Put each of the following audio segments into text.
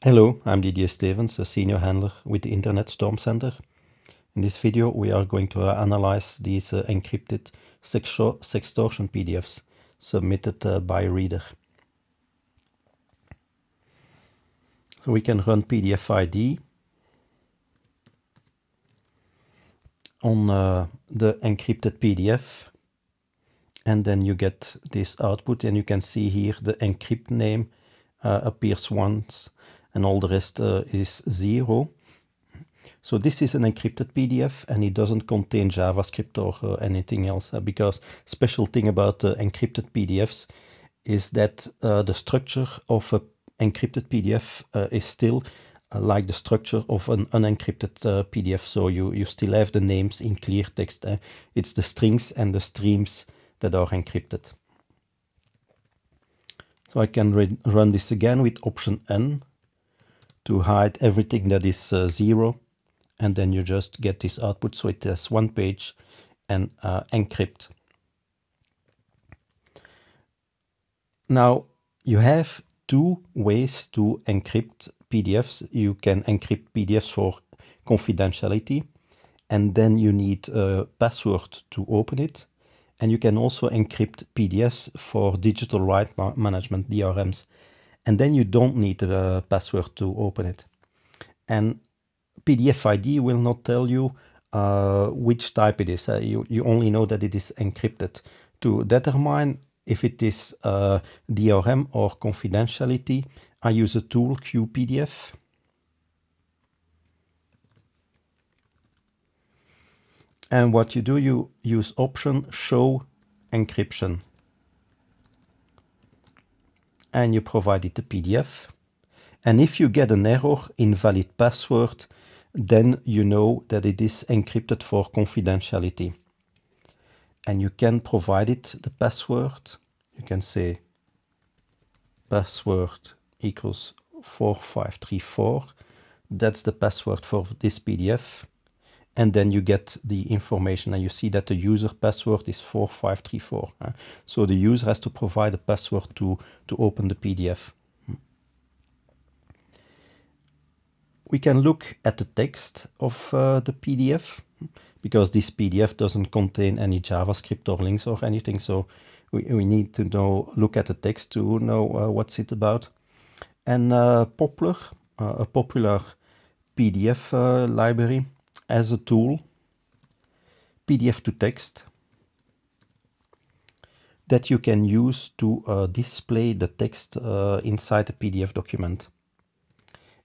Hello, I'm Didier Stevens, a senior handler with the Internet Storm Center. In this video, we are going to analyze these uh, encrypted sextortion PDFs submitted uh, by reader. So we can run PDF ID on uh, the encrypted PDF and then you get this output and you can see here the encrypt name uh, appears once and all the rest uh, is zero. So this is an encrypted PDF and it doesn't contain JavaScript or uh, anything else uh, because special thing about uh, encrypted PDFs is that uh, the structure of an encrypted PDF uh, is still like the structure of an unencrypted PDF. So you, you still have the names in clear text. Eh? It's the strings and the streams that are encrypted. So I can run this again with option N to hide everything that is uh, zero. And then you just get this output. So it has one page and uh, encrypt. Now you have two ways to encrypt PDFs. You can encrypt PDFs for confidentiality and then you need a password to open it. And you can also encrypt PDFs for digital right management, DRMs. And then you don't need a password to open it. And PDF ID will not tell you uh, which type it is. Uh, you, you only know that it is encrypted. To determine if it is uh, DRM or confidentiality, I use a tool QPDF. And what you do, you use option show encryption and you provided the PDF. And if you get an error, invalid password, then you know that it is encrypted for confidentiality. And you can provide it the password. You can say password equals 4534. That's the password for this PDF and then you get the information and you see that the user password is 4534. So the user has to provide a password to, to open the PDF. Hmm. We can look at the text of uh, the PDF because this PDF doesn't contain any JavaScript or links or anything. So we, we need to know, look at the text to know uh, what's it about. And uh, Poplar, uh, a popular PDF uh, library, as a tool, PDF to text, that you can use to uh, display the text uh, inside a PDF document.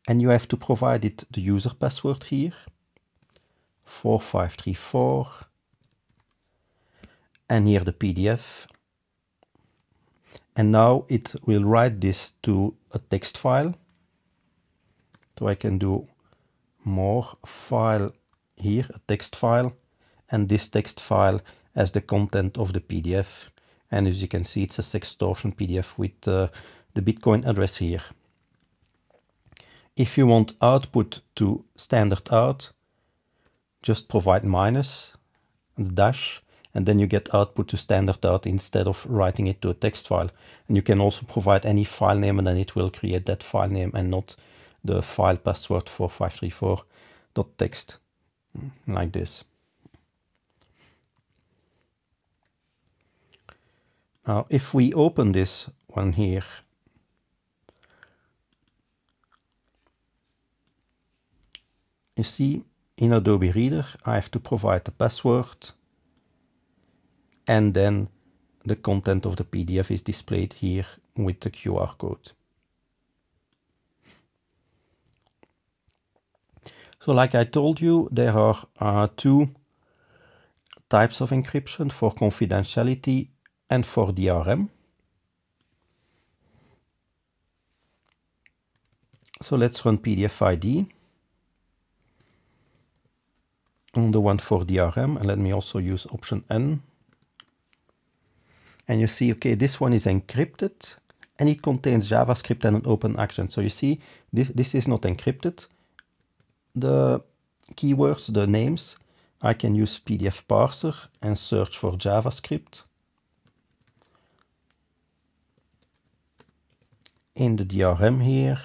And you have to provide it the user password here, 4534, and here the PDF. And now it will write this to a text file. So I can do more file here a text file and this text file as the content of the PDF. And as you can see, it's a sextortion PDF with uh, the Bitcoin address here. If you want output to standard out, just provide minus and the dash, and then you get output to standard out instead of writing it to a text file. And you can also provide any file name and then it will create that file name and not the file password 4534.txt like this. Now, if we open this one here, you see in Adobe Reader, I have to provide the password and then the content of the PDF is displayed here with the QR code. So like I told you, there are uh, two types of encryption for confidentiality and for DRM. So let's run PDF ID on the one for DRM and let me also use option N. And you see, okay, this one is encrypted and it contains JavaScript and an open action. So you see, this, this is not encrypted the keywords, the names, I can use PDF parser and search for JavaScript. In the DRM here.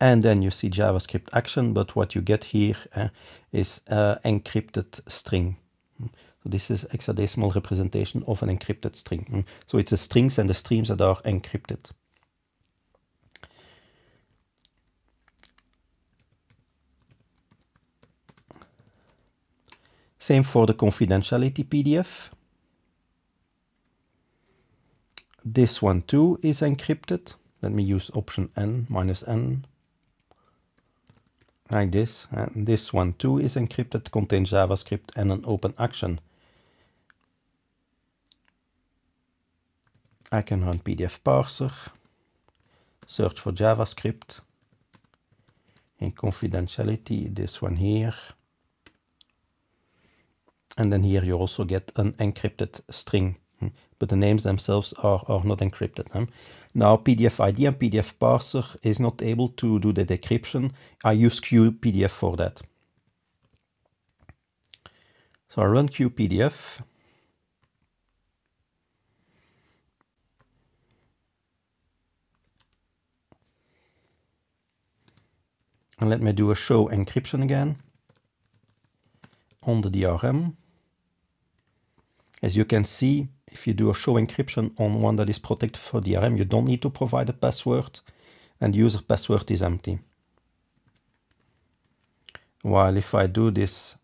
And then you see JavaScript action, but what you get here eh, is uh, encrypted string. So this is hexadecimal representation of an encrypted string. So it's the strings and the streams that are encrypted. Same for the confidentiality PDF. This one too is encrypted. Let me use option N, minus N, like this. And this one too is encrypted, contains JavaScript and an open action. I can run PDF parser, search for JavaScript, in confidentiality, this one here. And then here you also get an encrypted string, hm. but the names themselves are, are not encrypted. Huh? Hm. Now PDF ID and PDF parser is not able to do the decryption. I use QPDF for that. So I run QPDF. And let me do a show encryption again on the DRM. As you can see, if you do a show encryption on one that is protected for DRM, you don't need to provide a password and user password is empty. While if I do this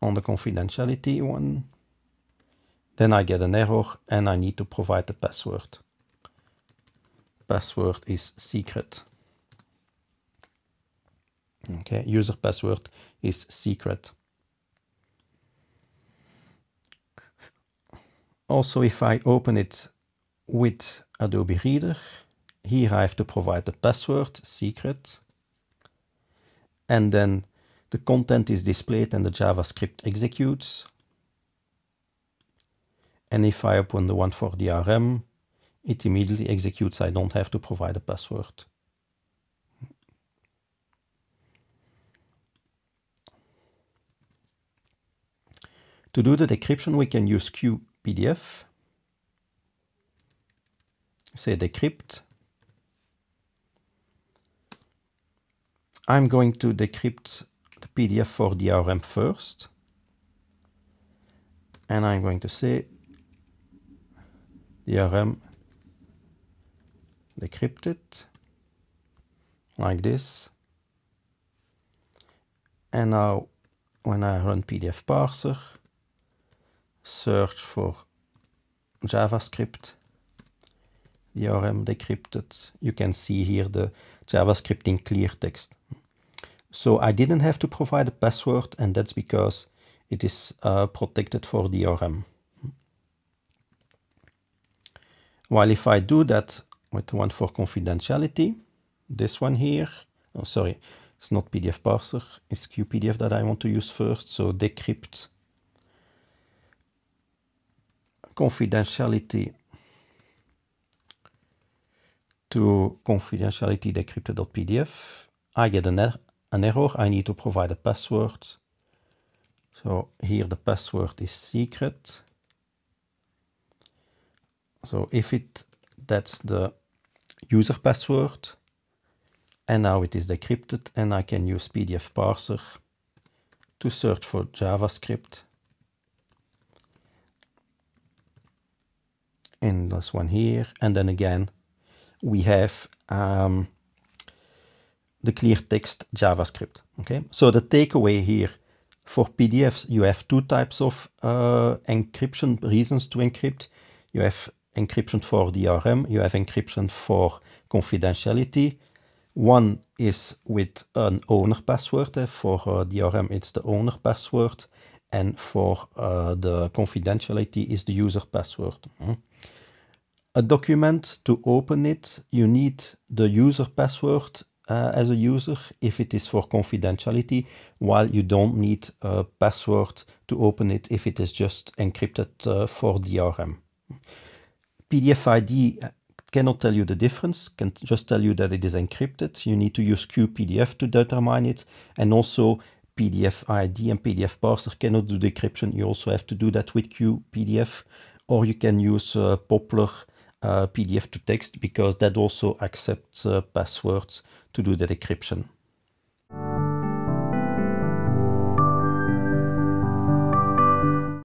on the confidentiality one, then I get an error and I need to provide the password. Password is secret. Okay, user password is secret. Also, if I open it with Adobe Reader, here I have to provide the password, secret, and then the content is displayed and the JavaScript executes. And if I open the one for DRM, it immediately executes. I don't have to provide a password. To do the decryption, we can use Q PDF, say decrypt. I'm going to decrypt the PDF for DRM first. And I'm going to say DRM decrypted like this. And now when I run PDF parser, search for JavaScript, DRM decrypted, you can see here the JavaScript in clear text. So I didn't have to provide a password and that's because it is uh, protected for DRM. While if I do that with one for confidentiality, this one here, oh sorry, it's not PDF parser, it's QPDF that I want to use first, so decrypt confidentiality to confidentiality decrypted.pdf. I get an, er an error. I need to provide a password. So here the password is secret. So if it, that's the user password, and now it is decrypted and I can use PDF parser to search for JavaScript plus one here. And then again, we have um, the clear text JavaScript. Okay, so the takeaway here for PDFs, you have two types of uh, encryption reasons to encrypt. You have encryption for DRM, you have encryption for confidentiality. One is with an owner password. Eh, for uh, DRM, it's the owner password. And for uh, the confidentiality is the user password. Mm -hmm a document, to open it, you need the user password uh, as a user if it is for confidentiality, while you don't need a password to open it if it is just encrypted uh, for DRM. PDF ID cannot tell you the difference, can just tell you that it is encrypted. You need to use QPDF to determine it. And also PDF ID and PDF parser cannot do decryption. You also have to do that with QPDF or you can use uh, Poplar uh, PDF to text because that also accepts uh, passwords to do the decryption.